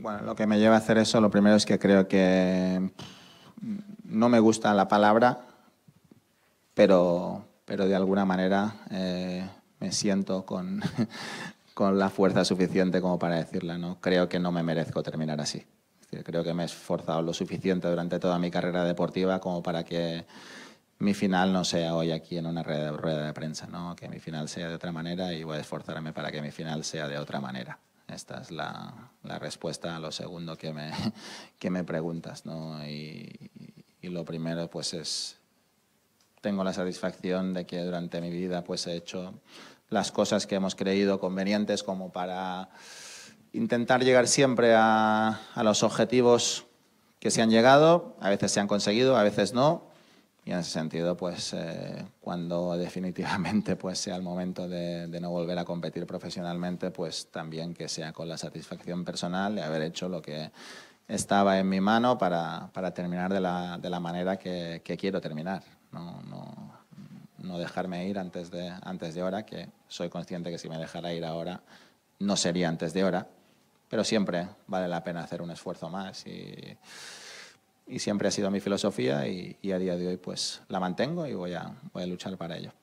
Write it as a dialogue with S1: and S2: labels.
S1: Bueno, lo que me lleva a hacer eso, lo primero es que creo que no me gusta la palabra, pero, pero de alguna manera eh, me siento con, la fuerza suficiente como para decirla. ¿no? Creo que no me merezco terminar así. creo que me he esforzado lo suficiente durante toda mi carrera deportiva como para que mi final no sea hoy aquí en una rueda de prensa, ¿no? que mi final sea de otra manera y voy a esforzarme para que mi final sea de otra manera. Esta es la, respuesta a lo segundo que me, preguntas. ¿no? Y, lo primero pues es, tengo la satisfacción de que durante mi vida pues he hecho las cosas que hemos creído convenientes como para intentar llegar siempre a los objetivos que se han llegado, a veces se han conseguido, a veces no, y en ese sentido, pues eh, cuando definitivamente pues, sea el momento de, no volver a competir profesionalmente, pues también que sea con la satisfacción personal de haber hecho lo que estaba en mi mano para, para terminar de la, de la manera que, quiero terminar. No, no, dejarme ir antes de, antes de hora, que soy consciente que si me dejara ir ahora no sería antes de hora, pero siempre vale la pena hacer un esfuerzo más y y siempre ha sido mi filosofía y, a día de hoy pues la mantengo y voy a, voy a luchar para ello.